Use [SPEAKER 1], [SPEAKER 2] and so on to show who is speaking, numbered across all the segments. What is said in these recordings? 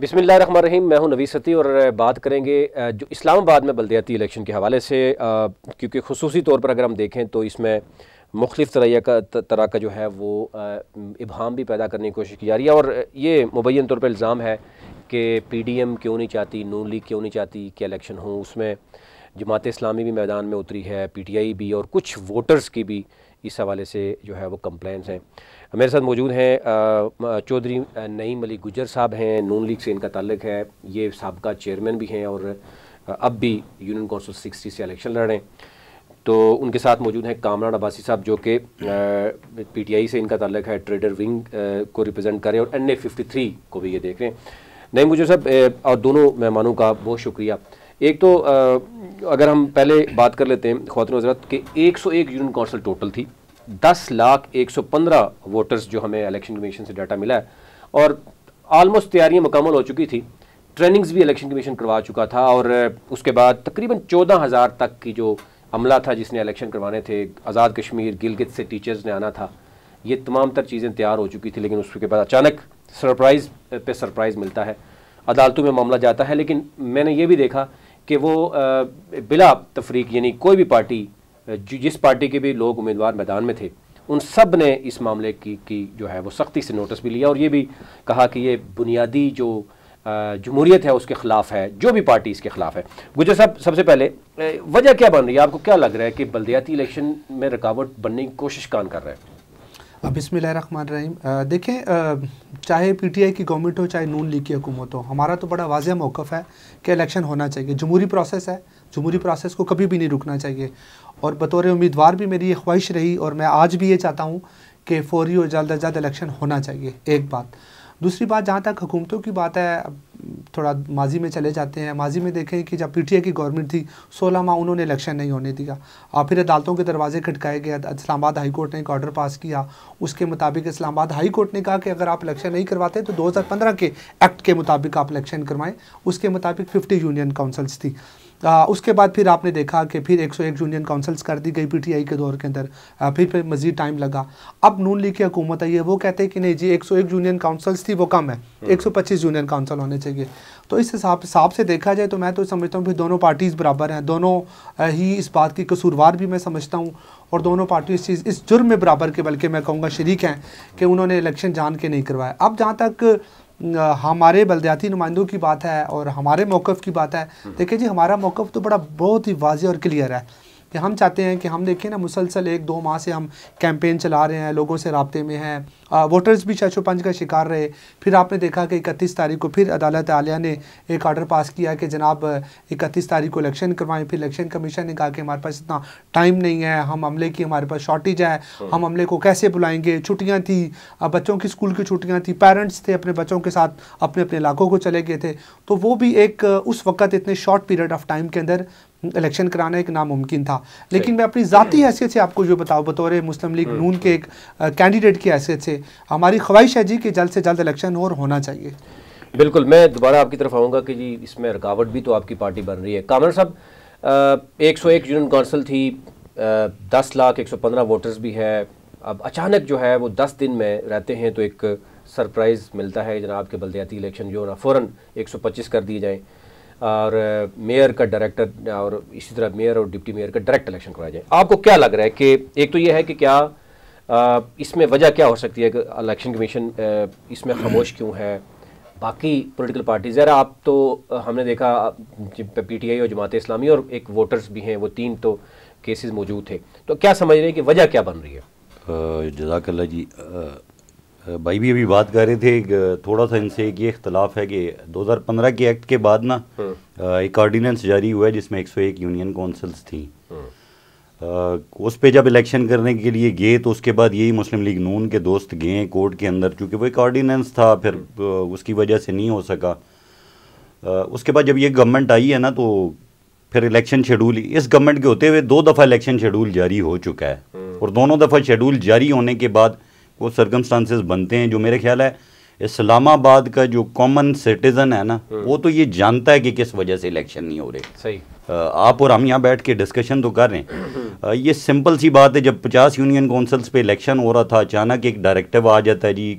[SPEAKER 1] बिसमिल्ल रही मैं हूं सती और बात करेंगे जो इस्लामाबाद में बलदियाती इलेक्शन के हवाले से क्योंकि खसूस तौर पर अगर हम देखें तो इसमें मुख्तफ तरह का तरह का जो है वो इबहम भी पैदा करने की कोशिश की जा रही है और ये मुबैन तौर पर इल्ज़ाम है कि पी डी एम क्यों नहीं चाहती नून लीग क्यों नहीं चाहती कि इलेक्शन हों उसमें जमात इस्लामी भी मैदान में उतरी है पी टी आई भी और कुछ वोटर्स की भी इस हवाले से जो है वो कंप्लेंट्स हैं मेरे साथ मौजूद हैं चौधरी नईम अली गुजर साहब हैं नून लीग से इनका ताल्लक है ये सबका चेयरमैन भी हैं और अब भी यूनियन काउंसिल सिक्सटी से इलेक्शन लड़ रहे हैं तो उनके साथ मौजूद हैं कामरान अब्बासी साहब जो कि पीटीआई से इनका ताल्लक है ट्रेडर विंग आ, को रिप्रेजेंट कर रहे हैं और एन ए फिफ्टी थ्री को भी ये देख रहे हैं नईम गुजर साहब और दोनों मेहमानों का बहुत शुक्रिया एक तो आ, अगर हम पहले बात कर लेते हैं खातन हजरत के 101 यूनियन काउंसिल टोटल थी दस लाख एक सौ पंद्रह वोटर्स जो हमें इलेक्शन कमीशन से डाटा मिला है और आलमोस्ट तैयारियाँ मुकम्मल हो चुकी थी ट्रेनिंग्स भी इलेक्शन कमीशन करवा चुका था और उसके बाद तकरीबन चौदह हज़ार तक की जो अमला था जिसने इलेक्शन करवाने थे आज़ाद कश्मीर गिलगित से टीचर्स ने आना था ये तमाम तर चीज़ें तैयार हो चुकी थी लेकिन उसके बाद अचानक सरप्राइज़ पे सरप्राइज़ मिलता है अदालतों में मामला जाता है लेकिन मैंने ये भी देखा कि वो बिला तफरीक यानी कोई भी पार्टी जिस पार्टी के भी लोग उम्मीदवार मैदान में थे उन सब ने इस मामले की की जो है वो सख्ती से नोटिस भी लिया और ये भी कहा कि ये बुनियादी जो जमहूरीत है उसके ख़िलाफ़ है जो भी पार्टी इसके ख़िलाफ़ है गुजर साहब सबसे पहले वजह क्या बन रही है आपको क्या लग रहा है कि बलदियाती इलेक्शन में रुकावट बनने की कोशिश कान कर रहा है
[SPEAKER 2] अब इसमें बसमान रहीम देखें आ, चाहे पीटीआई की गवर्नमेंट हो चाहे नून लीग की हुकूमत हो हमारा तो बड़ा वाजह मौक़ है कि इलेक्शन होना चाहिए जमहूरी प्रोसेस है जमहूरी प्रोसेस को कभी भी नहीं रुकना चाहिए और बतौर उम्मीदवार भी मेरी ये ख्वाहिश रही और मैं आज भी ये चाहता हूँ कि फौरी और जल्द अज जल्द इलेक्शन होना चाहिए एक बात दूसरी बात जहाँ तक हुकूमतों की बात है थोड़ा माजी में चले जाते हैं माजी में देखें कि जब आई की गवर्नमेंट थी सोलह माह उन्होंने इलेक्शन नहीं होने दिया और फिर अदालतों के दरवाजे खटकाए गए इस्लामाबाद हाई कोर्ट ने एक ऑर्डर पास किया उसके मुताबिक इस्लामाबाद हाई कोर्ट ने कहा कि अगर आप इलेक्शन नहीं करवाते तो 2015 के एक्ट के मुताबिक आप इलेक्शन करवाएं उसके मुताबिक फिफ्टी यूनियन काउंसिल्स थी आ, हाँ, उसके बाद फिर आपने देखा कि फिर 101 यूनियन काउंसिल्स कर दी गई पीटीआई के दौर के अंदर हाँ, फिर फिर मजीद टाइम लगा अब नून लीग की हुकूमत आई है वो कहते हैं कि नहीं जी 101 यूनियन काउंसिल्स थी वो कम है 125 यूनियन काउंसिल होने चाहिए तो इस हिसाब हिसाब से देखा जाए तो मैं तो समझता हूँ फिर दोनों पार्टीज़ बराबर हैं दोनों ही इस बात की कसूरवार भी मैं समझता हूँ और दोनों पार्टी इस चीज़ इस जुर्म में बराबर के बल्कि मैं कहूँगा शरीक हैं कि उन्होंने इलेक्शन जान के नहीं करवाया अब जहाँ तक हमारे बलदयाती नुमाइंदों की बात है और हमारे मौक़ की बात है हम्म। देखिए जी हमारा मौक़ तो बड़ा बहुत ही वाजह और क्लियर है कि हम चाहते हैं कि हम देखें ना मुसलसल एक दो माह से हम कैंपेन चला रहे हैं लोगों से रबते में हैं वोटर्स भी पंच का शिकार रहे फिर आपने देखा कि इकतीस तारीख को फिर अदालत आलिया ने एक आर्डर पास किया कि जनाब इकतीस तारीख को इलेक्शन करवाएं फिर इलेक्शन कमीशन ने कहा कि हमारे पास इतना टाइम नहीं है हम अमले की हमारे पास शॉर्टेज है हम अमले को कैसे बुलाएंगे छुट्टियाँ थी बच्चों की स्कूल की छुट्टियाँ थी पेरेंट्स थे अपने बच्चों के साथ अपने अपने इलाकों को चले गए थे तो वो भी एक उस वक्त इतने शॉर्ट पीरियड ऑफ टाइम के अंदर इलेक्शन कराना एक नामुमकिन था लेकिन मैं अपनी ज़ाती हम्म। हैसियत से आपको जो बताऊँ बतौर मुस्लिम लीग हम्म। नून के एक कैंडिडेट की हैसियत से हमारी ख्वाहिश है जी कि जल्द से जल्द इलेक्शन और होना चाहिए
[SPEAKER 1] बिल्कुल मैं दोबारा आपकी तरफ आऊँगा कि जी इसमें रुकावट भी तो आपकी पार्टी बन रही है कामर साहब एक सौ एक यूनियन काउंसिल थी दस लाख एक सौ पंद्रह वोटर्स भी है अब अचानक जो है वो दस दिन में रहते हैं तो एक सरप्राइज़ मिलता है जनाब के बलदयाती इलेक्शन जो ना फ़ौर एक सौ पच्चीस कर दिए जाएँ और मेयर का डायरेक्टर और इसी तरह मेयर और डिप्टी मेयर का डायरेक्ट इलेक्शन कराया जाए आपको क्या लग रहा है कि एक तो ये है कि क्या इसमें वजह क्या हो सकती है कि इलेक्शन कमीशन इसमें खामोश क्यों है बाकी पॉलिटिकल पार्टीज यार आप तो हमने देखा पीटीआई और जमात इस्लामी और एक वोटर्स भी हैं वो तीन तो केसेस मौजूद थे तो क्या समझ रहे हैं कि वजह क्या बन रही
[SPEAKER 3] है जजाकल्ला जी भाई भी अभी बात कर रहे थे थोड़ा सा इनसे एक ये इख्तलाफ है कि 2015 के एक्ट के बाद ना हम्म। एक ऑर्डिनेंस जारी हुआ है जिसमें 101 यूनियन काउंसिल्स थी हम्म। उस पे जब इलेक्शन करने के लिए गए तो उसके बाद यही मुस्लिम लीग नून के दोस्त गए कोर्ट के अंदर चूँकि वो एक ऑर्डिनेंस था फिर उसकी वजह से नहीं हो सका उसके बाद जब ये गवर्नमेंट आई है ना तो फिर इलेक्शन शेड्यूल इस गवर्नमेंट के होते हुए दो दफ़ा इलेक्शन शेड्यूल जारी हो चुका है हम्म। और दोनों दफ़ा शेड्यूल जारी होने के बाद वो सरकमस्टांसेस बनते हैं जो मेरे ख्याल है इस्लामाबाद का जो कॉमन सिटीज़न है ना हम्म। वो तो ये जानता है कि किस वजह से इलेक्शन नहीं हो रहे सही आप और हम यहाँ बैठ के डिस्कशन तो कर रहे हैं हम्म। ये सिंपल सी बात है जब पचास यूनियन काउंसिल्स पे इलेक्शन हो रहा था अचानक एक डायरेक्टिव आ जाता है जी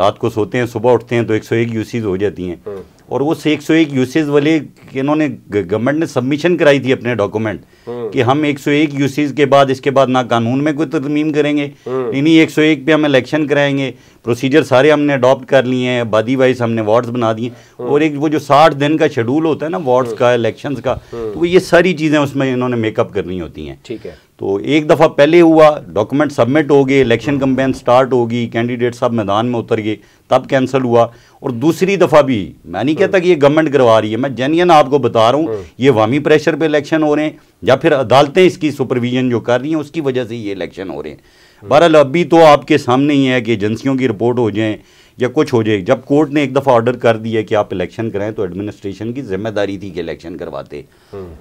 [SPEAKER 3] रात को सोते हैं सुबह उठते हैं तो एक सौ एक यूसीज हो जाती हैं हम्म। और वो एक सौ एक यूसेज वाले इन्होंने गवर्नमेंट ने सबमिशन कराई थी अपने डॉक्यूमेंट हम्म। कि हम एक सौ एक यूसेज के बाद इसके बाद ना कानून में कोई तरमीम करेंगे हम्म। इन्हीं एक सौ एक पे हम इलेक्शन कराएंगे प्रोसीजर सारे हमने अडॉप्ट कर लिए हैं बादी वाइज हमने वार्ड्स बना दिए हम्म। और एक वो जो साठ दिन का शेड्यूल होता है ना वार्ड्स का इलेक्शन का तो ये सारी चीज़ें उसमें इन्होंने मेकअप करनी होती हैं ठीक है तो एक दफ़ा पहले हुआ डॉक्यूमेंट सबमिट हो गए इलेक्शन कंपेन स्टार्ट होगी कैंडिडेट सब मैदान में उतर गए तब कैंसिल हुआ और दूसरी दफ़ा भी मैं नहीं कहता हाँ। कि ये गवर्नमेंट करवा रही है मैं जेन्यन आपको बता रहा हूँ हाँ। ये वामी प्रेशर पे इलेक्शन हो रहे हैं या फिर अदालतें इसकी सुपरविजन जो कर रही हैं उसकी वजह से ये इलेक्शन हो रहे हैं हाँ। बहरहाल अभी तो आपके सामने ही है कि एजेंसियों की रिपोर्ट हो जाए या कुछ हो जाए जब कोर्ट ने एक दफ़ा ऑर्डर कर दिया कि आप इलेक्शन कराएं तो एडमिनिस्ट्रेशन की जिम्मेदारी थी कि इलेक्शन करवाते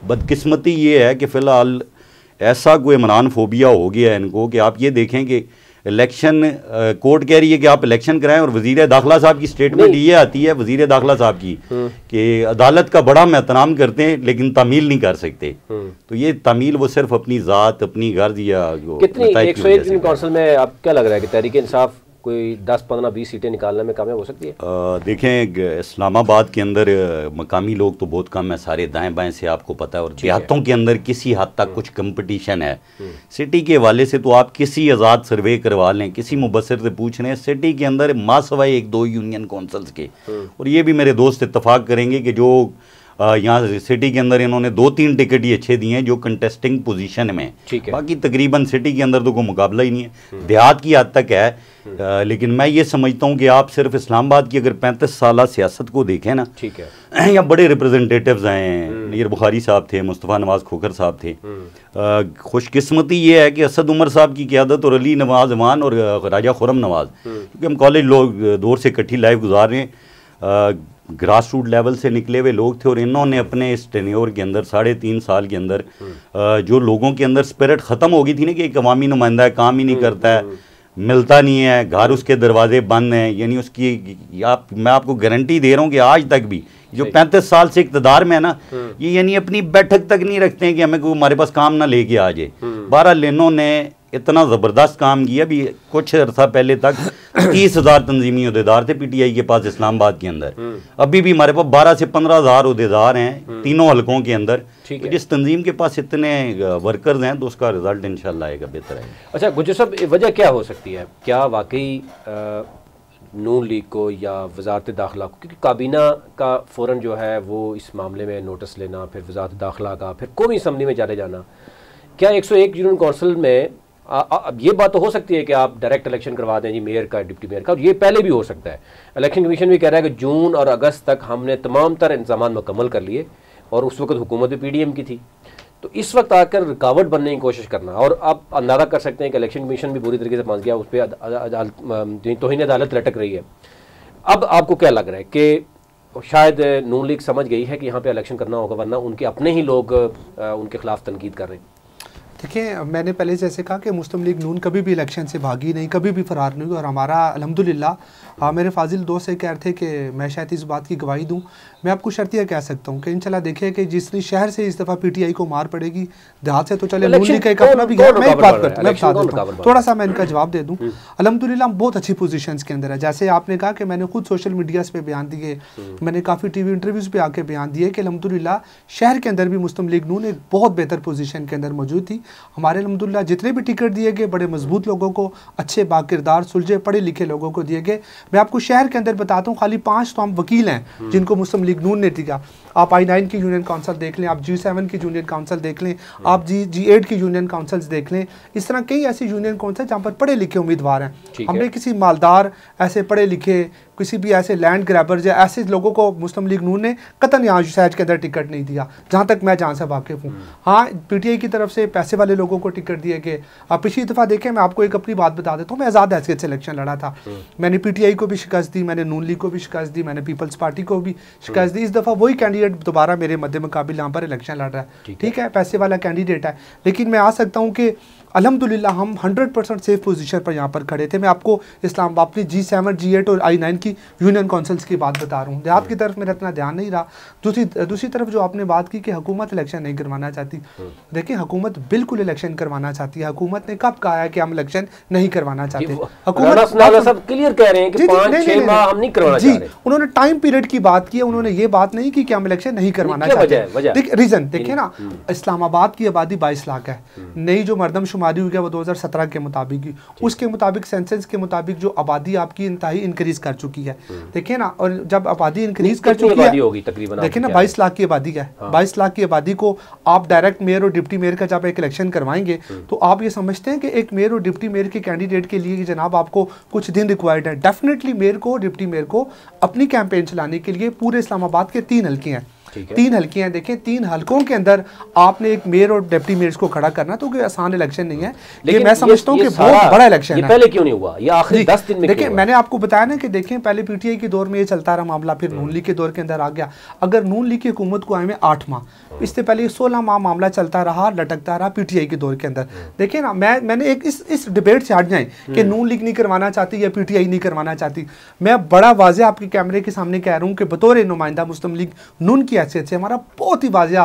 [SPEAKER 3] बदकिस्मती ये है कि फ़िलहाल ऐसा कोई इमरान फोबिया हो गया इनको कि आप ये देखें कि इलेक्शन कोर्ट कह रही है कि आप इलेक्शन कराएं और वजीर दाखिला साहब की स्टेटमेंट ये आती है वजीर दाखिला साहब की हम्म। कि अदालत का बड़ा एहतराम करते हैं लेकिन तमील नहीं कर सकते हम्म। तो ये तमील वो सिर्फ अपनी ज़ात अपनी गर्ज या कितनी एक सौ एक दिन
[SPEAKER 1] काउंसिल में आप क्या लग रहा है कि तहरीक इंसाफ कोई दस पंद्रह बीस सीटें निकालने में कामयाब हो सकती है
[SPEAKER 3] आ, देखें इस्लामाबाद के अंदर मकामी लोग तो बहुत कम है सारे दाएं बाएं से आपको पता है और देहातों के अंदर किसी हद तक हम्म। कुछ कंपटीशन है सिटी हम्म। के हवाले से तो आप किसी आज़ाद सर्वे करवा लें किसी मुबसर से पूछ लें सिटी के अंदर मासवाई एक दो यूनियन काउंसिल्स के हम्म। और ये भी मेरे दोस्त इतफाक़ करेंगे कि जो यहाँ सिटी के अंदर इन्होंने दो तीन टिकट ही अच्छे दिए हैं जो कंटेस्टिंग पोजीशन में ठीक है बाकी तकरीबन सिटी के अंदर तो कोई मुकाबला ही नहीं है हम्म। देहात की हद तक है आ, हम्म। लेकिन मैं ये समझता हूँ कि आप सिर्फ इस्लामाबाद की अगर पैंतीस साल सियासत को देखें ना ठीक है यहाँ बड़े रिप्रेजेंटेटिव आए हैं नयर हम्म। बुखारी साहब थे मुस्तफ़ा नवाज़ खोखर साहब थे खुशकस्मती ये है कि असद उमर साहब की क्यादत और अली नवाज अमान और राजा खुरम नवाज क्योंकि हम कॉलेज लोग दौर से इकट्ठी लाइफ गुजार रहे हैं ग्रास रूट लेवल से निकले हुए लोग थे और इन्होंने अपने इस टेन्योर के अंदर साढ़े तीन साल के अंदर हम्म। जो लोगों के अंदर स्पिरिट ख़त्म हो गई थी ना कि एक अवामी नुमाइंदा है काम ही नहीं हम्म, करता है हम्म। मिलता नहीं है घर उसके दरवाजे बंद हैं यानी उसकी आप मैं आपको गारंटी दे रहा हूँ कि आज तक भी जो पैंतीस साल से इकतदार में है ना ये यानी अपनी बैठक तक नहीं रखते हैं कि हमें हमारे पास काम ना लेके आ जाए बारह लेनों ने इतना ज़बरदस्त काम किया भी कुछ अर्सा पहले तक तीस हज़ार तनजीमी अहदेदार थे आई के पास इस्लामाबाद के अंदर हम्म। अभी भी हमारे पास बारह से पंद्रह हज़ार अहदेदार हैं हम्म। तीनों हलकों के अंदर तो जिस तनजीम के पास इतने वर्कर्स हैं तो उसका रिजल्ट इन आएगा बेहतर है
[SPEAKER 1] अच्छा गुजर साहब वजह क्या हो सकती है क्या वाकई नून लीग को या वजारत दाखिला को क्योंकि काबीना का फ़ौर जो है वो इस मामले में नोटिस लेना फिर वजारत दाखिला का फिर कौमी इसम्बली में जाने जाना क्या 101 यूनियन काउंसिल में अब ये बात तो हो सकती है कि आप डायरेक्ट इलेक्शन करवा दें जी मेयर का डिप्टी मेयर का और ये पहले भी हो सकता है इलेक्शन कमीशन भी कह रहा है कि जून और अगस्त तक हमने तमाम तर इंतजाम मुकम्मल कर लिए और उस वक्त हुकूमत भी पी की थी तो इस वक्त आकर रुकावट बनने की कोशिश करना और आप अंदाज़ा कर सकते हैं कि इलेक्शन कमीशन भी बुरी तरीके से पहुँच गया उस पर तोहनी अदालत लटक रही है अब आपको क्या लग रहा है कि शायद नून लीग समझ गई है कि यहाँ पे इलेक्शन करना होगा वरना उनके अपने ही लोग उनके खिलाफ तनकीद कर रहे हैं
[SPEAKER 2] देखिए मैंने पहले जैसे कहा कि मुस्लिम लीग नून कभी भी इलेक्शन से भागी नहीं कभी भी फरार नहीं हुई और हमारा अलहमदिल्ला हाँ, मेरे फाजिल दोस्त ये कह रहे थे कि मैं शायद इस बात की गवाही दूँ मैं आपको शर्तियाँ कह सकता हूँ कि चला देखिए कि जिसने शहर से इस दफ़ा पीटीआई को मार पड़ेगी देहात से तो चले का थोड़ा सा मैं इनका हम्म। जवाब दे दूँ हम्म। अलहमदिल्ला हम बहुत अच्छी पोजिशन के अंदर है जैसे आपने कहा कि मैंने खुद सोशल मीडिया पर बयान दिए हम्म। मैंने काफ़ी टी वी इंटरव्यूज़ पर आके बयान दिए कि अलहमदिल्ला शहर के अंदर भी मुस्लिम लीग नून एक बहुत बेहतर पोजिशन के अंदर मौजूद थी हमारे अलहमदिल्ला जितने भी टिकट दिए गए बड़े मजबूत लोगों को अच्छे बाकिरदार सुलझे पढ़े लिखे लोगों को दिए गए मैं आपको शहर के अंदर बताता हूँ खाली पाँच तो हम वकील हैं जिनको मुस्लिम लिग्नून ने दिया आप आई नाइन की यूनियन काउंसिल देख लें आप जी सेवन की यूनियन काउंसिल देख लें हम्म। आप जी जी एट की यूनियन काउंसिल्स देख लें इस तरह कई ऐसी यूनियन काउंसिल जहाँ पर पढ़े लिखे उम्मीदवार हैं हमने है। किसी मालदार ऐसे पढ़े लिखे किसी भी ऐसे लैंड ग्रैबर या ऐसे लोगों को मुस्लिम लीग नून ने कतन यहाँ शहज के अंदर टिकट नहीं दिया जहाँ तक मैं जहाँ से वाकिफ़ हूँ हम्म। हाँ पीटीआई की तरफ से पैसे वाले लोगों को टिकट दिए गए आप पिछली दफ़ा देखें मैं आपको एक अपनी बात बता देता हूँ मैं आज़ाद हैसियत से इलेक्शन लड़ा था हम्म। मैंने पीटीआई को भी शिकस्त दी मैंने नून लीग को भी शिकस्त दी मैंने पीपल्स पार्टी को भी शिकस्त हम्म। दी इस दफ़ा वही कैंडिडेट दोबारा मेरे मध्य मुकाबले यहाँ पर इलेक्शन लड़ रहा है ठीक है पैसे वाला कैंडिडेट है लेकिन मैं आ सकता हूँ कि अलहमदिल्ला हम हंड्रेड परसेंट सेफ पोजीशन पर यहाँ पर खड़े थे मैं आपको Islamabad G seven G eight और आई नाइन की की यूनियन काउंसिल्स की बात बता रहा हूँ देहात की तरफ मेरा इतना ध्यान नहीं रहा दूसरी दूसरी तरफ जो आपने बात की कि हुकूमत इलेक्शन नहीं करवाना चाहती हम्म। देखिए हुकूमत बिल्कुल इलेक्शन करवाना चाहती है हुकूमत ने कब कहा है कि हम इलेक्शन नहीं करवाना चाहते
[SPEAKER 1] क्लियर कह रहे हैं कि हम नहीं करवाना जी
[SPEAKER 2] उन्होंने टाइम पीरियड की बात की है उन्होंने ये बात नहीं की कि हम इलेक्शन नहीं करवाना चाहते रीजन देखिए ना हम्म। इस्लामाबाद की आबादी बाईस लाख है हम्म। नई जो मरदमशुमारी हुई है वो दो के मुताबिक उसके मुताबिक सेंसेंस के मुताबिक जो आबादी आपकी इंतहाई इंक्रीज कर चुकी चुकी है देखिए ना और जब आबादी इंक्रीज कर चुकी है होगी
[SPEAKER 1] तकरीबन देखिए ना बाईस
[SPEAKER 2] लाख की आबादी है हाँ। बाईस लाख की आबादी को आप डायरेक्ट मेयर और डिप्टी मेयर का जब एक इलेक्शन करवाएंगे हम्म। तो आप ये समझते हैं कि एक मेयर और डिप्टी मेयर के कैंडिडेट के लिए जनाब आपको कुछ दिन रिक्वायर्ड है डेफिनेटली मेयर को डिप्टी मेयर को अपनी कैंपेन चलाने के लिए पूरे इस्लामाबाद के तीन हल्के हैं तीन हल्कियाँ देखें तीन हल्कों के अंदर आपने एक मेयर और डिप्टी मेयर को खड़ा करना तो कोई आसान इलेक्शन नहीं है लेकिन मैं समझता हूँ कि बहुत बड़ा इलेक्शन है पहले क्यों नहीं हुआ ये आखिरी दस दिन में देखिए मैंने आपको बताया ना कि देखें पहले पीटीआई के दौर में ये चलता रहा मामला फिर हम्म। नून लीग के दौर के अंदर आ गया अगर नून लीग की हुकूमत को आए में आठ माह हम्म। इससे पहले सोलह माह मामला चलता रहा लटकता रहा पीटीआई के दौर के अंदर हम्म। देखिए ना मैं मैंने एक इस इस डिबेट से हट जाए कि नून लीग नहीं करवाना चाहती या पीटीआई नहीं करवाना चाहती मैं बड़ा वाजे आपके कैमरे के सामने कह रहा हूँ कि बतौर नुमाइंदा मुस्लिम लीग नून की अच्छे अच्छे हमारा बहुत ही वाजिया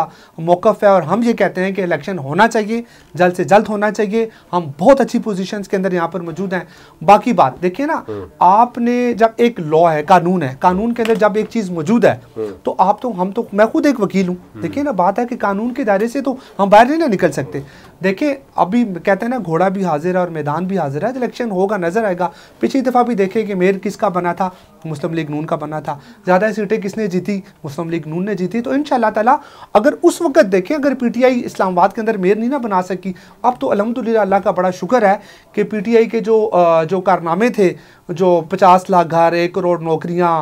[SPEAKER 2] मौकफ है और हम ये कहते हैं कि इलेक्शन होना चाहिए जल्द से जल्द होना चाहिए हम बहुत अच्छी पोजिशन के अंदर यहाँ पर मौजूद हैं बाकी बात देखिए ना हम्म। आपने जब एक लॉ है कानून है कानून के अंदर जब एक चीज़ मौजूद है हम्म। तो आप तो हम तो मैं खुद एक वकील हूँ हम्म। देखिए ना बात है कि कानून के दायरे से तो हम बाहर नहीं ना निकल सकते देखिए अभी कहते हैं ना घोड़ा भी हाजिर है और मैदान भी हाजिर है इलेक्शन तो होगा नजर आएगा पिछली दफ़ा भी देखे कि मेयर किसका बना था मुस्लिम लीग नून का बना था ज़्यादा सीटें किसने जीती मुस्लिम लीग नून ने जीती थी तो इन ताला अगर उस वक्त देखें अगर पीटीआई इस्लामाबाद के अंदर मेयर नहीं ना बना सकी अब तो अलहमदिल्ला अल्लाह का बड़ा शुक्र है कि पीटीआई के जो जो कारनामे थे जो पचास लाख घर एक करोड़ नौकरियाँ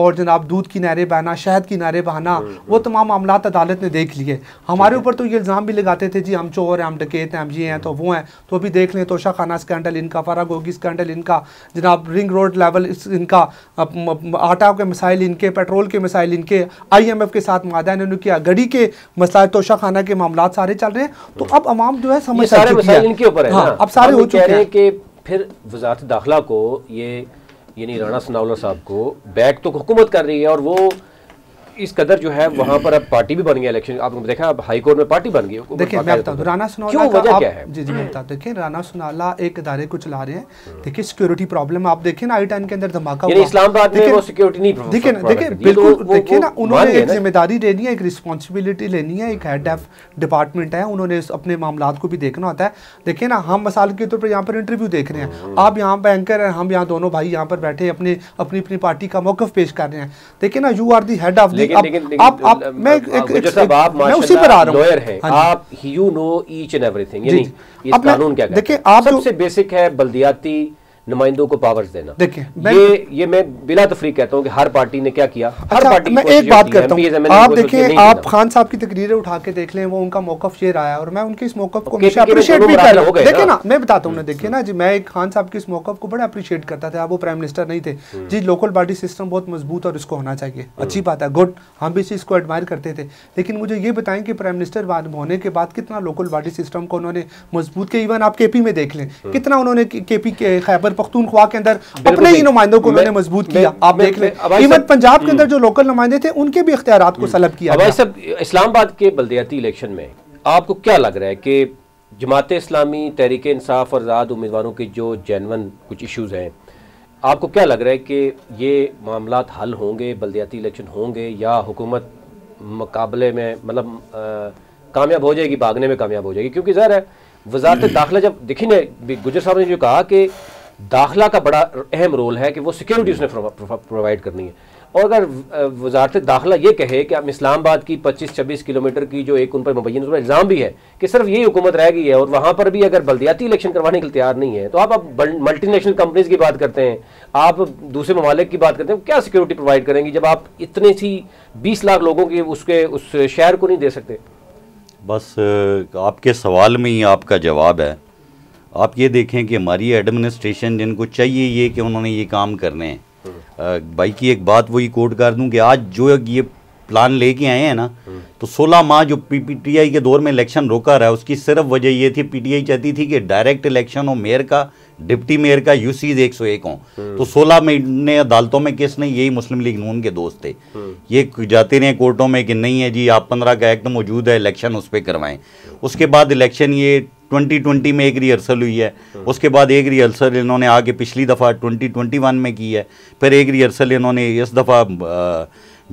[SPEAKER 2] और जनाब दूध की नहरें बहाना शहद की नहरें बहाना हम्म, हम्म। वो तमाम मामला अदालत ने देख लिए हमारे ऊपर तो ये इल्ज़ाम भी लगाते थे जी हम चोर हैं हम डकेत हैं हम ये हैं तो वो हैं तो अभी देख लें तोशा खाना स्कैंडल इनका फारा गोगी स्कैंडल इनका जनाब रिंग रोड लेवल इनका आटा के मसाइल इनके पेट्रोल के मसाइल इनके आई एम एफ के साथ मादा इन्होंने किया गड़ी के मसाइल तोशा खाना के मामला सारे चल रहे हैं तो अब आवाम जो है समझ सारे हाँ, अब सारे हो चुके हैं कि
[SPEAKER 1] फिर वजारत दाखिला को ये यानी राणा सनावला साहब को बैक तो हुकूमत कर रही है और वो इस कदर जो है वहां पर अब पार्टी भी बन गया इलेक्शन आपने देखा अब हाई कोर्ट में पार्टी बन गई देखिए मैं बता दूं राणा सुनाला क्यों वजह क्या है जी जी मैं
[SPEAKER 2] बता हम्म। देखिए राणा सुनाला एक अदारे को चला रहे हैं देखिए सिक्योरिटी प्रॉब्लम आप देखिए ना आई टेन के अंदर धमाका यानी इस्लामाबाद में वो सिक्योरिटी नहीं देखिए ना देखिए बिल्कुल देखिए ना उन्होंने एक जिम्मेदारी लेनी है एक रिस्पॉन्सिबिलिटी लेनी है एक हेड ऑफ डिपार्टमेंट है उन्होंने अपने मामला को भी देखना होता है देखिए ना हम मिसाल के तौर पर यहाँ पर इंटरव्यू देख रहे हैं हम्म। आप यहाँ पर एंकर हैं हम यहाँ दोनों भाई यहाँ पर बैठे अपने अपनी अपनी पार्टी का मौकफ पेश कर रहे हैं देखिए ना you are the head of लेकिन, आप, मैं एक, एक, एक, एक, उसी पर आ रहा हूँ हाँ आप
[SPEAKER 1] you know each and everything यानी कानून क्या देखिए आप सबसे बेसिक है बल्दियाती नुमाइंदों को पावर्स देना देखिए ये ये मैं बिला तफरी कहता हूँ कि हर पार्टी
[SPEAKER 2] ने क्या किया अच्छा, हर पार्टी मैं एक बात करता हूँ आप देखिए आप खान साहब की तकरीरें उठा के देख लें वो उनका मौकफ ये रहा है और मैं उनके इस मौकफ को हमेशा अप्रिशिएट तो भी कर देखिए ना मैं बताता हूँ ना हम्म, देखिए हम्म। ना जी मैं एक खान साहब के इस मौकफ को बड़ा अप्रिशिएट करता था वो प्राइम मिनिस्टर नहीं थे हम्म। जी लोकल बॉडी सिस्टम बहुत मजबूत और इसको होना चाहिए अच्छी बात है गुड हम भी इस को एडमायर करते थे लेकिन मुझे ये बताएं कि प्राइम मिनिस्टर होने के बाद कितना लोकल बॉडी सिस्टम को उन्होंने मजबूत किया इवन आप केपी में देख लें कितना उन्होंने केपी खैबर खैबर पख्तूनख्वा के अंदर अपने ही नुमाइंदों को उन्होंने मजबूत किया आप देख लें इवन पंजाब के अंदर हम्म। जो लोकल नुमाइंदे थे उनके भी इख्तियार को हम्म। सलब किया भाई साहब इस्लामाबाद
[SPEAKER 1] के बलदयाती इलेक्शन में आपको क्या लग रहा है कि जमात इस्लामी तहरीक इंसाफ और आज़ाद उम्मीदवारों के जो जैनवन कुछ इश्यूज़ हैं आपको क्या लग रहा है कि ये मामला हल होंगे बलदियाती इलेक्शन होंगे या हुकूमत मुकाबले में मतलब कामयाब हो जाएगी भागने में कामयाब हो जाएगी क्योंकि ज़ाहिर है वजारत दाखिला जब दिखी ने गुजर साहब ने जो कहा कि दाखिला का बड़ा अहम रोल है कि वो सिक्योरिटी उसने प्रोवाइड करनी है और अगर वजारत दाखिला ये कहे कि हम इस्लामाबाद की 25-26 किलोमीटर की जो एक उन पर मुबैन उसमें इल्ज़ाम भी है कि सिर्फ यही हुकूमत रह गई है और वहाँ पर भी अगर बल्दियाती इलेक्शन करवाने के लिए तैयार नहीं है तो आप मल्टी नेशनल कंपनीज़ की बात करते हैं आप दूसरे ममालिक की बात करते हैं तो क्या सिक्योरिटी प्रोवाइड करेंगी जब आप इतने सी बीस लाख लोगों के उसके उस शहर को नहीं दे सकते
[SPEAKER 3] बस आपके सवाल में ही आपका जवाब है आप ये देखें कि हमारी एडमिनिस्ट्रेशन जिनको चाहिए ये कि उन्होंने ये काम करने हैं हम्म। भाई की एक बात वही कोट कर दूं कि आज जो ये प्लान लेके आए हैं ना हम्म। तो 16 माह जो पीटीआई के दौर में इलेक्शन रोका रहा है उसकी सिर्फ वजह ये थी पीटीआई चाहती थी कि डायरेक्ट इलेक्शन हो मेयर का डिप्टी मेयर का यूसीज एक सौ एक हो हम्म। तो 16 महीने अदालतों में किस नहीं यही मुस्लिम लीग नून के दोस्त थे ये जाते रहे कोर्टों में कि नहीं है जी आप पंद्रह का एक्ट मौजूद है इलेक्शन उस पर करवाएं उसके बाद इलेक्शन ये 2020 में एक रिहर्सल हुई है हाँ। उसके बाद एक रिहर्सल इन्होंने आगे पिछली दफ़ा 2021 में की है फिर एक रिहर्सल इन्होंने इस दफ़ा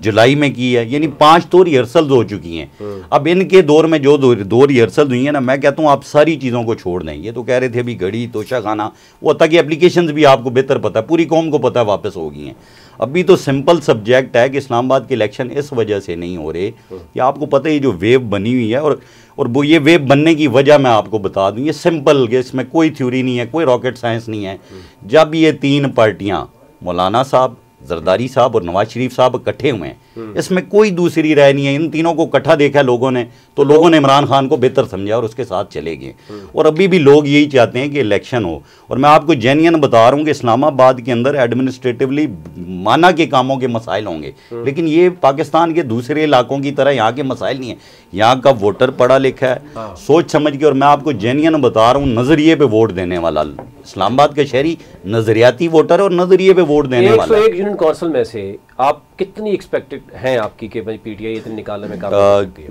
[SPEAKER 3] जुलाई में की है यानी पांच तो रिहर्सल हो चुकी हैं हाँ। अब इनके दौर में जो दो, दो रिहर्सल हुई है ना मैं कहता हूँ आप सारी चीज़ों को छोड़ दें ये तो कह रहे थे अभी घड़ी तोशा खाना वो तक एप्लीकेशन भी आपको बेहतर पता है पूरी कौम को पता है वापस हो गई हैं अभी तो सिंपल सब्जेक्ट है कि इस्लामाबाद के इलेक्शन इस वजह से नहीं हो रहे कि हाँ। आपको पता है जो वेव बनी हुई है और और वो ये वेव बनने की वजह मैं आपको बता दूँ ये सिंपल इसमें कोई थ्योरी नहीं है कोई रॉकेट साइंस नहीं है हाँ। जब ये तीन पार्टियाँ मौलाना साहब जरदारी साहब और नवाज शरीफ साहब इकट्ठे हुए हैं हम्म। इसमें कोई दूसरी राय नहीं है इन तीनों को इकट्ठा देखा लोगों ने तो हम्म। लोगों ने इमरान खान को बेहतर समझा और उसके साथ चले गए हम्म। और अभी भी लोग यही चाहते हैं कि इलेक्शन हो और मैं आपको जेन्यन बता रहा हूँ कि इस्लामाबाद के अंदर एडमिनिस्ट्रेटिवली माना के कामों के मसाइल होंगे लेकिन ये पाकिस्तान के दूसरे इलाकों की तरह यहाँ के मसाइल नहीं है यहाँ का वोटर पढ़ा लिखा है हाँ। सोच समझ के और मैं आपको जेन्यन बता रहा हूँ नज़रिए पर वोट देने वाला इस्लामाबाद का शहरी नज़रियाती वोटर और नज़रिए पर वोट देने वाला
[SPEAKER 1] इंडियन कौंसिल में से आप कितनी एक्सपेक्टेड हैं आपकी कि भाई पीटीआई इतने निकालने में काम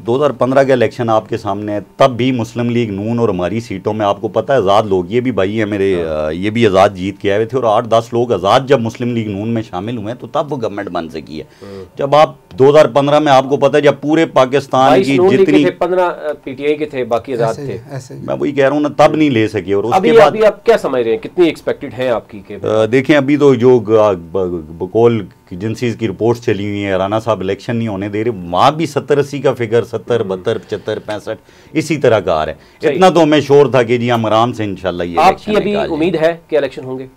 [SPEAKER 3] दो हज़ार पंद्रह के इलेक्शन आपके सामने है तब भी मुस्लिम लीग नून और हमारी सीटों में आपको पता है आज़ाद लोग ये भी भाई है मेरे हाँ। ये भी आज़ाद जीत के आए थे और आठ दस लोग आज़ाद जब मुस्लिम लीग नून में शामिल हुए तो तब वो गवर्नमेंट बन सकी है हाँ। जब आप दो में आपको पता है जब पूरे पाकिस्तान की जितनी
[SPEAKER 1] पंद्रह पीटीआई के थे बाकी आजाद थे मैं
[SPEAKER 3] वही कह रहा हूँ ना तब नहीं ले सके और उसके बाद
[SPEAKER 1] आप क्या समझ रहे हैं कितनी एक्सपेक्टेड है आपकी के
[SPEAKER 3] देखें अभी तो जो बकोल एजेंसीज की रिपोर्ट्स चली हुई हैं राना साहब इलेक्शन नहीं होने दे रहे वहाँ भी सत्तर अस्सी का फिगर सत्तर हम्म। बहत्तर पचहत्तर पैंसठ इसी तरह का आ रहा है इतना तो हमें शोर था कि जी हम आराम से इनशाला
[SPEAKER 1] उम्मीद है कि इलेक्शन होंगे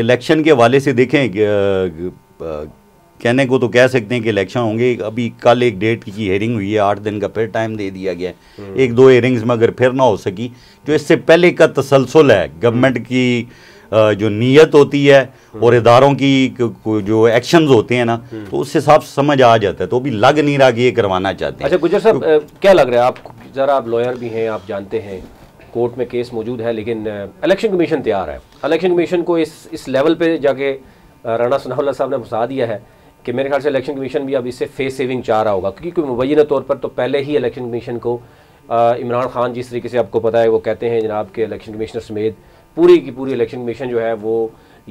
[SPEAKER 3] इलेक्शन के हवाले से देखें कहने को तो कह सकते हैं कि इलेक्शन होंगे अभी कल एक डेट की हेयरिंग हुई है आठ दिन का फिर टाइम दे दिया गया है हम्म। एक दो हेयरिंग्स में अगर फिर ना हो सकी जो इससे पहले का तसलसल है गवर्नमेंट हम्म। की जो नीयत होती है हम्म। और इदारों की जो एक्शन होते हैं ना हम्म। तो उससे साफ समझ आ जाता है तो भी लग नहीं रहा कि ये करवाना चाहते
[SPEAKER 1] हैं अच्छा गुजर साहब तो- क्या लग रहा है आप ज़रा आप लॉयर भी हैं आप जानते हैं कोर्ट में केस मौजूद है लेकिन इलेक्शन कमीशन तैयार है इलेक्शन कमीशन को इस इस लेवल पे जाके राणा सनाउल्ला साहब ने फंसा दिया है कि मेरे ख्याल से इलेक्शन कमीशन भी अब इससे फेस सेविंग चाह रहा होगा क्योंकि मुबैन तौर पर तो पहले ही इलेक्शन कमीशन को इमरान खान जिस तरीके से आपको पता है वो कहते हैं जनाब के इलेक्शन कमिश्नर समेत पूरी की पूरी इलेक्शन कमीशन जो है वो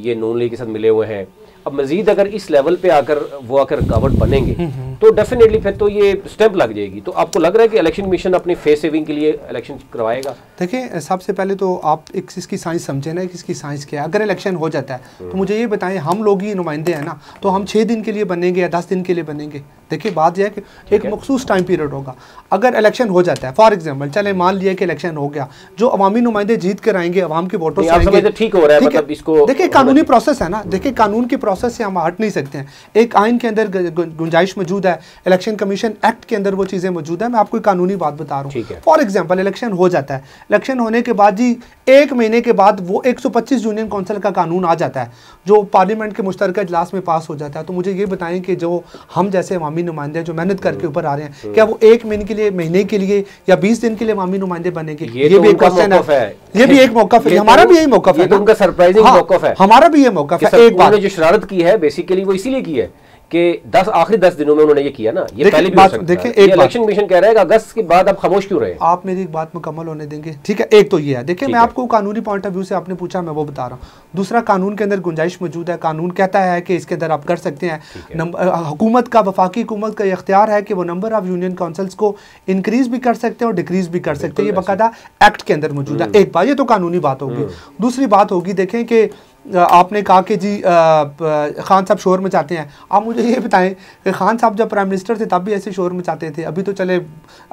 [SPEAKER 1] ये नून लीग के साथ मिले हुए हैं अब मजीद अगर इस लेवल पे आकर वो आकर रुकावट बनेंगे हम्म, हम्म। तो डेफिनेटली फिर तो ये स्टेप लग जाएगी तो आपको लग रहा है कि इलेक्शन कमीशन अपनी फेस सेविंग के लिए इलेक्शन करवाएगा
[SPEAKER 2] देखिए सबसे पहले तो आप एक इसकी साइंस समझे ना इसकी साइंस क्या है अगर इलेक्शन हो जाता है तो हम्म। मुझे ये बताएं हम लोग ही नुमाइंदे हैं ना तो हम छः दिन के लिए बनेंगे या दस दिन के लिए बनेंगे देखिए बात यह है कि एक मखसूस टाइम पीरियड होगा अगर इलेक्शन हो जाता है फॉर एग्जाम्पल चले मान लिया कि इलेक्शन हो गया जो अवामी नुमाइंदे जीत कर आएंगे अवाम के वोटों से ठीक हो रहा है मतलब इसको देखिए कानूनी प्रोसेस है ना हम्म। देखिए कानून की प्रोसेस से हम हट नहीं सकते हैं एक आइन के अंदर गुंजाइश मौजूद है इलेक्शन कमीशन एक्ट के अंदर वो चीज़ें मौजूद है मैं आपको कानूनी बात बता रहा हूँ फॉर एग्जाम्पल इलेक्शन हो जाता है इलेक्शन होने के बाद जी एक महीने के बाद वो पच्चीस यूनियन काउंसिल का कानून आ जाता है जो पार्लियामेंट के मुश्तर इजलास में पास हो जाता है तो मुझे ये बताएं कि जो हम जैसे अवामी अवामी नुमाइंदे जो मेहनत करके हम्म, ऊपर आ रहे हैं हम्म। क्या वो एक महीने के लिए महीने के लिए या बीस दिन के लिए अवामी नुमाइंदे बनेंगे ये, ये तो भी एक क्वेश्चन है ये भी एक मौका है तो हमारा भी यही मौका है तो उनका सरप्राइजिंग हाँ, मौका है हमारा भी ये मौका है एक बार जो शरारत की है बेसिकली वो इसीलिए की है
[SPEAKER 1] कि दस आखिरी दस दिनों में उन्होंने ये किया ना ये पहली बात देखें एक इलेक्शन
[SPEAKER 2] कमीशन कह रहा है अगस्त के बाद आप खामोश क्यों रहे आप मेरी एक बात मुकम्मल होने देंगे ठीक है एक तो ये है देखिए मैं आपको कानूनी पॉइंट ऑफ व्यू से आपने पूछा मैं वो बता रहा हूँ दूसरा कानून के अंदर गुंजाइश मौजूद है कानून कहता है कि इसके अंदर आप कर सकते हैं हुकूमत का वफाकी हुकूमत का इख्तियार है कि वो नंबर ऑफ यूनियन काउंसिल्स को इंक्रीज भी कर सकते हैं और डिक्रीज भी कर सकते हैं ये बकायदा एक्ट के अंदर मौजूद है हम्म। एक बात ये तो कानूनी बात होगी हम्म। दूसरी बात होगी देखें कि आपने कहा कि जी खान साहब शोर मचाते हैं आप मुझे ये बताएं कि खान साहब जब प्राइम मिनिस्टर थे तब भी ऐसे शोर मचाते थे अभी तो चले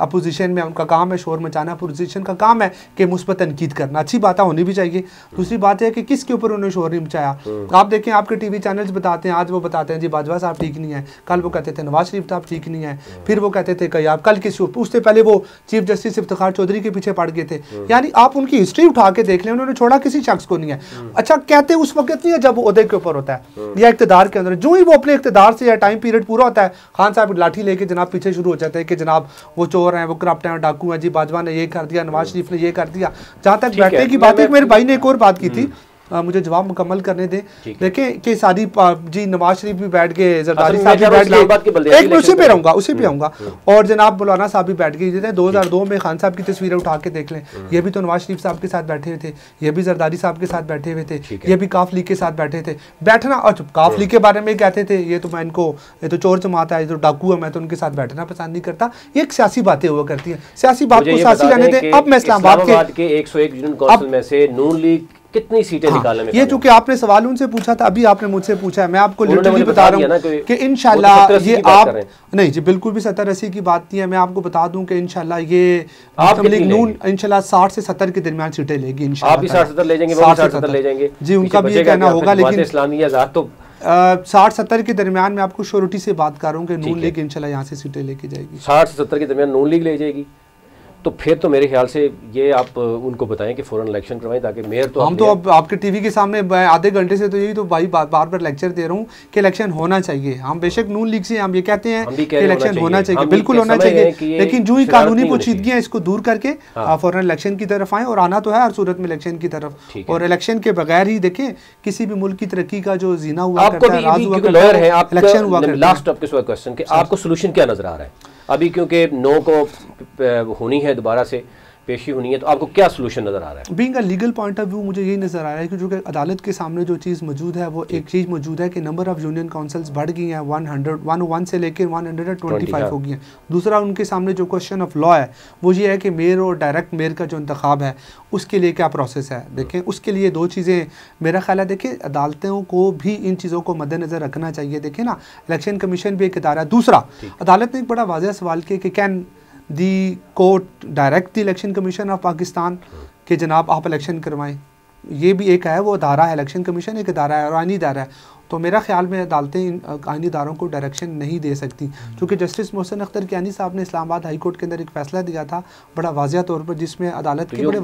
[SPEAKER 2] अपोजिशन में उनका काम है शोर मचाना अपोजिशन का काम है कि मुस्बत तनकीद करना अच्छी बात होनी भी चाहिए दूसरी बात है कि किसके ऊपर उन्होंने शोर नहीं मचाया हम्म। आप देखें आपके टी वी चैनल्स बताते हैं आज वो बताते हैं जी बाजवा साहब ठीक नहीं है कल वो कहते थे नवाज शरीफ साहब ठीक नहीं है हम्म। फिर वो कहते थे कई आप कल किस उससे पहले वो चीफ जस्टिस इफ्तार चौधरी के पीछे पड़ गए थे हम्म। यानी आप उनकी हिस्ट्री उठा के देख लें उन्होंने छोड़ा किसी शख्स को नहीं है अच्छा कहते उस वक्त नहीं है जब वो उदय के ऊपर होता है या इकतदार के अंदर जो ही वो अपने इकतदार से या टाइम पीरियड पूरा होता है खान साहब लाठी लेके जनाब पीछे शुरू हो जाते हैं कि जनाब वो चोर हैं वो करप्ट हैं डाकू हैं जी बाजवा ने ये कर दिया नवाज हम्म। शरीफ ने ये कर दिया जहाँ तक बैठने की बात है मेरे भाई ने एक और बात की हम्म। थी मुझे जवाब मुकम्मल करने दें देखें कि सारी जी नवाज शरीफ भी बैठ गए जरदारी अच्छा, साहब भी बैठ गए एक मैं उसी पे रहूंगा उसी पे आऊंगा हम्म, हम्म। और जनाब मौलाना साहब भी बैठ गए जितने दो में खान साहब की तस्वीरें उठा के देख लें हम्म। ये भी तो नवाज शरीफ साहब के साथ बैठे हुए थे ये भी जरदारी साहब के साथ बैठे हुए थे ये भी काफ लीग के साथ बैठे थे बैठना और काफ लीग के बारे में कहते थे ये तो मैं इनको ये तो चोर जमात है जो तो डाकू है मैं तो उनके साथ बैठना पसंद नहीं करता ये एक सियासी बातें हुआ करती हैं सियासी बात को सियासी रहने दें अब मैं इस्लामाबाद
[SPEAKER 1] के एक सौ एक जून कौंसिल में से नून लीग कितनी सीटें हाँ, निकालने में ये चूंकि
[SPEAKER 2] आपने सवाल उनसे पूछा था अभी आपने मुझसे पूछा है मैं आपको लिटरली बता रहा हूँ कि इनशाला तो ये आप नहीं जी बिल्कुल भी सत्तर अस्सी की बात नहीं है मैं आपको बता दूं कि इनशाला ये नून इनशाला साठ से सत्तर के दरमियान सीटें लेगी इन सत्तर ले जाएंगे जी उनका भी ये कहना होगा लेकिन तो- साठ सत्तर के दरमियान मैं आपको श्योरिटी से बात कर रहा हूँ कि नून लीग इनशाला यहाँ से सीटें लेके जाएगी साठ
[SPEAKER 1] से सत्तर के दरमियान नून लीग ले जाएगी तो फिर तो मेरे ख्याल से ये आप उनको बताएं कि फ़ौरन इलेक्शन करवाएं ताकि मेयर तो हम तो अब
[SPEAKER 2] आपके टीवी के सामने आधे घंटे से तो यही तो भाई बार बार, बार लेक्चर दे रहा हूँ कि इलेक्शन होना चाहिए हम बेशक नून लीग से हम ये कहते हैं कि इलेक्शन होना चाहिए बिल्कुल होना चाहिए लेकिन जो ही कानूनी पोचीदगियाँ इसको दूर करके फ़ौरन हाँ। इलेक्शन की तरफ आए और आना तो है हर सूरत में इलेक्शन की तरफ और इलेक्शन के बगैर ही देखें किसी भी मुल्क की तरक्की का जो जीना हुआ इलेक्शन हुआ लास्ट
[SPEAKER 1] आपके क्वेश्चन आपको सोल्यूशन क्या नजर आ रहा है अभी क्योंकि नौ को होनी है दोबारा से पेशी होनी है तो आपको क्या सलूशन नज़र आ रहा है
[SPEAKER 2] being legal point of view मुझे यही नज़र आ रहा है कि जो कि अदालत के सामने जो चीज़ मौजूद है वो एक चीज़ मौजूद है कि नंबर ऑफ यूनियन काउंसिल्स बढ़ गई हैं वन हंड्रेड वन वन से लेकर one hundred and twenty five हो गई हैं दूसरा उनके सामने जो क्वेश्चन ऑफ लॉ है वो ये है कि मेयर और डायरेक्ट मेयर का जो इंतखब है उसके लिए क्या प्रोसेस है देखें उसके लिए दो चीज़ें मेरा ख्याल है देखिए अदालतों को भी इन चीज़ों को मद्देनज़र रखना चाहिए देखें ना इलेक्शन कमीशन भी एक अदारा दूसरा अदालत ने एक बड़ा वाजह सवाल किया कि can the court direct the election commission of Pakistan के जनाब आप इलेक्शन करवाएं ये भी एक है वो अदारा है इलेक्शन कमीशन एक अदारा है और आइनी अदारा है तो मेरा ख्याल में अदालतें इन आइनी इदारों को डायरेक्शन नहीं दे सकती क्योंकि जस्टिस मोहसिन अख्तर कियानी साहब ने इस्लामाबाद हाई कोर्ट के अंदर एक फैसला दिया था बड़ा वाजिया तौर पर जिसमें अदालत तो के बड़े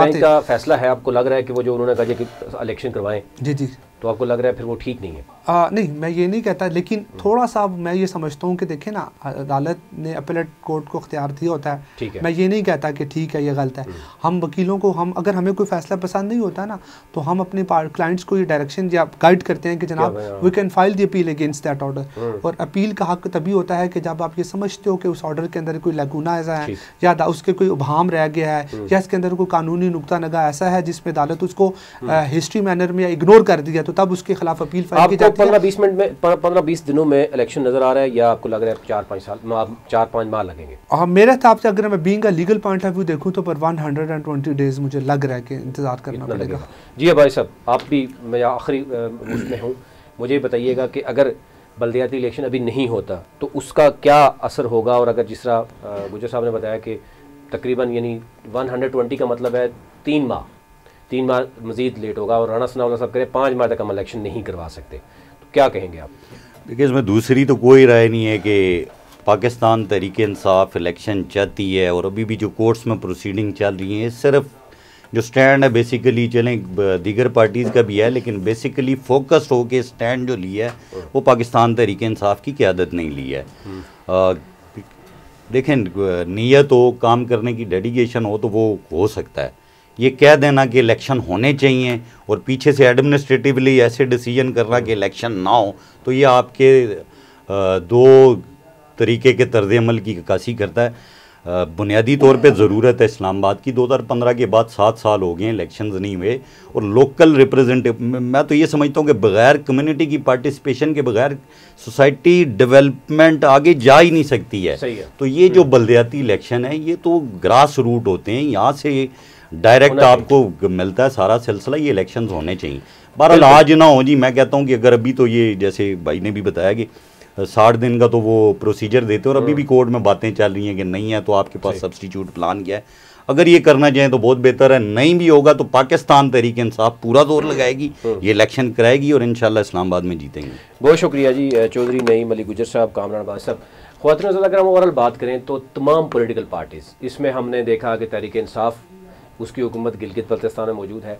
[SPEAKER 2] वाजिया
[SPEAKER 1] फैसला है आपको लग रहा है कि वो जो उन्होंने कहा कि इलेक्शन करवाएं जी जी तो आपको लग रहा है फिर वो ठीक नहीं है
[SPEAKER 2] आ, नहीं मैं ये नहीं कहता लेकिन हम्म। थोड़ा सा मैं ये समझता हूँ कि देखिए ना अदालत ने अपेलेट कोर्ट को अख्तियार दिया होता है ठीक है मैं ये नहीं कहता कि ठीक है ये गलत है हम्म। हम वकीलों को हम अगर हमें कोई फैसला पसंद नहीं होता ना तो हम अपने क्लाइंट्स को ये डायरेक्शन या गाइड करते हैं कि जनाब we can file the appeal against that order और अपील का हक तभी होता है कि जब आप ये समझते हो कि उस ऑर्डर के अंदर कोई लगूना ऐसा है या उसके कोई उभाम रह गया है हम्म। या इसके अंदर कोई कानूनी नुकता नगा ऐसा है जिसमें अदालत उसको हिस्ट्री मैनर में इग्नोर कर दिया तो तब उसके खिलाफ अपील फाइल की जाती है
[SPEAKER 1] बीस मिनट में पंद्रह बीस दिनों में इलेक्शन नजर आ रहा है या आपको लग रहा है चार पाँच साल चार पाँच माह लगेंगे
[SPEAKER 2] और हाँ, मेरे हिसाब से अगर मैं being legal point of view देखूँ तो पर one hundred and twenty days मुझे लग रहा है कि इंतजार करना पड़ेगा
[SPEAKER 1] जी हाँ भाई साहब आप भी मैं आखिरी उसमें हूँ मुझे बताइएगा कि अगर बल्दियाती इलेक्शन अभी नहीं होता तो उसका क्या असर होगा और अगर जिस तरह गुजर साहब ने बताया कि तकरीबन यानी 120 का मतलब है तीन माह तीन माह मजीद लेट होगा और राना सनाउल्ला साहब करें पाँच माह तक हम इलेक्शन नहीं करवा सकते तो क्या कहेंगे आप
[SPEAKER 3] देखिए इसमें दूसरी तो कोई राय नहीं है कि पाकिस्तान तहरीक इंसाफ इलेक्शन चाहती है और अभी भी जो कोर्ट्स में प्रोसीडिंग चल रही है सिर्फ जो स्टैंड है बेसिकली चलें दीगर पार्टीज़ का भी है लेकिन बेसिकली फोकस्ड होकर स्टैंड जो लिया है वो पाकिस्तान तहरीक इंसाफ की क्यादत नहीं ली है हम्म। देखें नीयत हो काम करने की डेडिकेशन हो तो वो हो सकता है ये कह देना कि इलेक्शन होने चाहिए और पीछे से एडमिनिस्ट्रेटिवली ऐसे डिसीजन करना कि इलेक्शन ना हो तो ये आपके दो तरीके के तर्ज अमल की अक्सी करता है बुनियादी तौर पे ज़रूरत है इस्लामाबाद की 2015 के बाद सात साल हो गए हैं इलेक्शंस नहीं हुए और लोकल रिप्रेजेंटेटिव मैं तो ये समझता हूँ कि बगैर कम्युनिटी की पार्टिसिपेशन के बगैर सोसाइटी डेवलपमेंट आगे जा ही नहीं सकती है, सही है। तो ये जो बलदयाती इलेक्शन है ये तो ग्रास रूट होते हैं यहाँ से डायरेक्ट आपको मिलता है सारा सिलसिला ये इलेक्शन होने चाहिए बहरहाल आज ना हो जी मैं कहता हूँ कि अगर अभी तो ये जैसे भाई ने भी बताया कि साठ दिन का तो वो प्रोसीजर देते हैं और अभी भी कोर्ट हम्म। में बातें चल रही हैं कि नहीं है तो आपके पास सब्सटीट्यूट प्लान क्या है अगर ये करना चाहें तो बहुत बेहतर है नहीं भी होगा तो पाकिस्तान तहरीक इंसाफ पूरा जोर हम्म।
[SPEAKER 1] लगाएगी हम्म।
[SPEAKER 3] ये इलेक्शन कराएगी और इन इस्लामाबाद में जीतेंगे
[SPEAKER 1] बहुत शुक्रिया जी चौधरी नईम अली गुजर साहब कामरान बाज साहब खुवान अगर हम ओवरऑल बात करें तो तमाम पोलिटिकल पार्टीज़ इसमें हमने देखा कि तहरीक इंसाफ उसकी हुकूमत गिलगित बल्तिस्तान में मौजूद है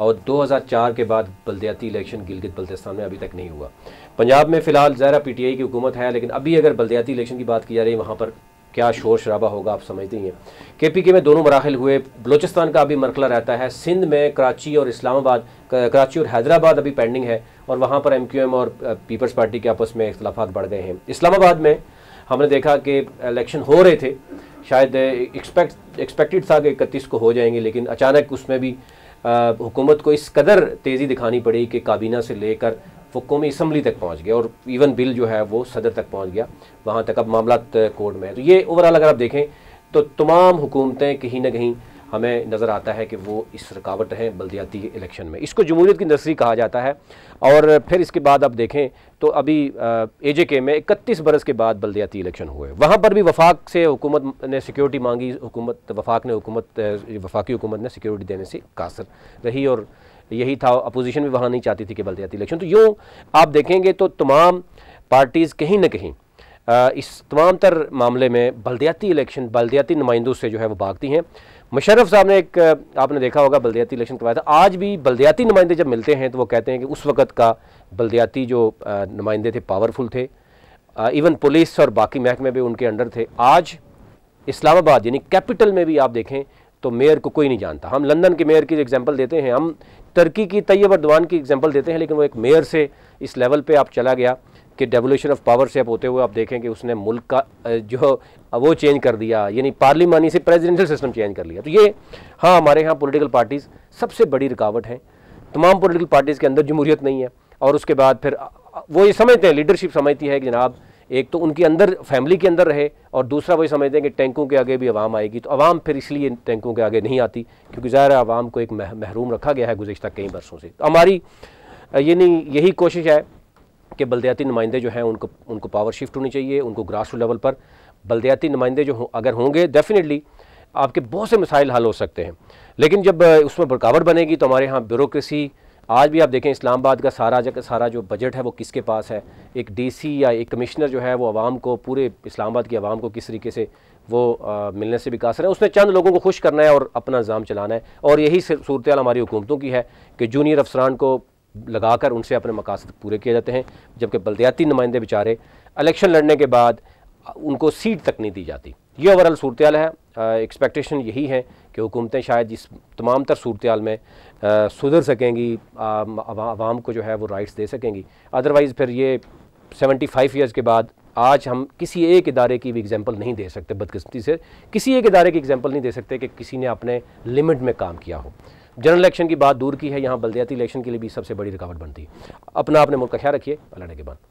[SPEAKER 1] और 2004 के बाद बलदयाती इलेक्शन गिलगित बल्तिस्तान में अभी तक नहीं हुआ पंजाब में फ़िलहाल ज़ाहरा पी टी आई की हुकूमत है लेकिन अभी अगर बलदयाती इलेक्शन की बात की जा रही है वहाँ पर क्या शोर शराबा होगा आप समझते ही हैं के पी के में दोनों मराहल हुए बलोचिस्तान का अभी मरकला रहता है सिंध में कराची और इस्लामाबाद कराची और हैदराबाद अभी पेंडिंग है और वहाँ पर एम क्यू एम और पीपल्स पार्टी के आपस में इख्तलाफा बढ़ गए हैं इस्लामाबाद में हमने देखा कि इलेक्शन हो रहे थे शायद एक्सपेक्ट एक्सपेक्टेड था कि इकतीस को हो जाएंगे लेकिन अचानक उसमें भी हुकूमत को इस कदर तेज़ी दिखानी पड़ी कि काबीना से लेकर वो कौमी इसम्बली तक पहुंच गया और इवन बिल जो है वो सदर तक पहुंच गया वहां तक अब मामला कोर्ट में है तो ये ओवरऑल अगर आप देखें तो तमाम हुकूमतें कहीं ना कहीं हमें नज़र आता है कि वो इस रुकावट हैं बल्दियाती इलेक्शन में इसको जमहूरीत की नर्सरी कहा जाता है और फिर इसके बाद आप देखें तो अभी ए जे के में इकतीस बरस के बाद बल्दियाती इलेक्शन हुए वहाँ पर भी वफाक से हुकूमत ने सिक्योरिटी मांगी हुकूमत वफाक ने हुकूमत वफाकी हुकूमत ने सिक्योरिटी देने से कासर रही और यही था अपोजिशन भी वहाँ नहीं चाहती थी कि बल्दियाती इलेक्शन तो यूँ आप देखेंगे तो तमाम पार्टीज़ कहीं ना कहीं इस तमाम तर मामले में बल्दियाती इलेक्शन बल्दियाती नुमाइंदों से जो है वो भागती हैं मुशरफ साहब ने एक आपने देखा होगा बलदियाती इलेक्शन करवाया था आज भी बलदियाती नुमाइंदे जब मिलते हैं तो वो कहते हैं कि उस वक्त का बलदियाती जो नुमाइंदे थे पावरफुल थे इवन पुलिस और बाकी महकमे भी उनके अंडर थे आज इस्लामाबाद यानी कैपिटल में भी आप देखें तो मेयर को कोई नहीं जानता हम लंदन के मेयर की एग्जाम्पल देते हैं हम तर्की की तैयब अरदवान की एग्ज़ाम्पल देते हैं लेकिन वो एक मेयर से इस लेवल पर आप चला गया कि डेवोल्यूशन ऑफ पावर से अब होते हुए आप देखें कि उसने मुल्क का जो वो चेंज कर दिया यानी पार्लिमानी से प्रेजिडेंशियल सिस्टम चेंज कर लिया तो ये हाँ हमारे यहाँ पोलिटिकल पार्टीज़ सबसे बड़ी रुकावट हैं तमाम पोलिटिकल पार्टीज़ के अंदर जमहूरियत नहीं है और उसके बाद फिर वो ये समझते हैं लीडरशिप समझती है कि जनाब एक तो उनके अंदर फैमिली के अंदर रहे और दूसरा वही समझते हैं कि टैंकों के आगे भी आवाम आएगी तो आवाम फिर इसलिए टैंकों के आगे नहीं आती क्योंकि ज़ाहिर आवाम को एक महरूम रखा गया है गुजशत कई बरसों से तो हमारी यानी यही कोशिश है कि बलदयाती नुमाइंदे जो हैं उनको उनको पावर शिफ्ट होनी चाहिए उनको ग्रास लेवल पर बलदयाती नुमाइंदे जो अगर होंगे डेफिनेटली आपके बहुत से मसाइल हल हो सकते हैं लेकिन जब उसमें रुकावट बनेगी तो हमारे यहाँ ब्यूरोसी आज भी आप देखें इस्लामाबाद का सारा जगह सारा जो बजट है वो किसके पास है एक डीसी या एक कमिश्नर जो है वो आवाम को पूरे इस्लामाबाद की आवाम को किस तरीके से वो आ, मिलने से भी कासर है उसने चंद लोगों को खुश करना है और अपना निज़ाम चलाना है और यही सूरत हमारी हुकूमतों की है कि जूनियर अफसरान को लगाकर उनसे अपने मकासद पूरे किए जाते हैं जबकि बलदयाती नुमाइंदे बेचारे इलेक्शन लड़ने के बाद उनको सीट तक नहीं दी जाती ये ओवरऑल सूरत है एक्सपेक्टेशन यही है कि हुकूमतें शायद इस तमाम तर सूरत में आ, सुधर सकेंगी आवाम को जो है वो राइट्स दे सकेंगी अदरवाइज़ फिर ये सेवेंटी फाइव ईयर्स के बाद आज हम किसी एक इदारे की भी एग्जांपल नहीं दे सकते बदकिस्मती से किसी एक इदारे की एग्जांपल नहीं दे सकते कि किसी ने अपने लिमिट में काम किया हो जनरल इलेक्शन की बात दूर की है यहाँ बलदियाती इलेक्शन के लिए भी सबसे बड़ी रुकावट बनती है अपना अपने मुल्क का ख्याल रखिए अल्लाह के बाद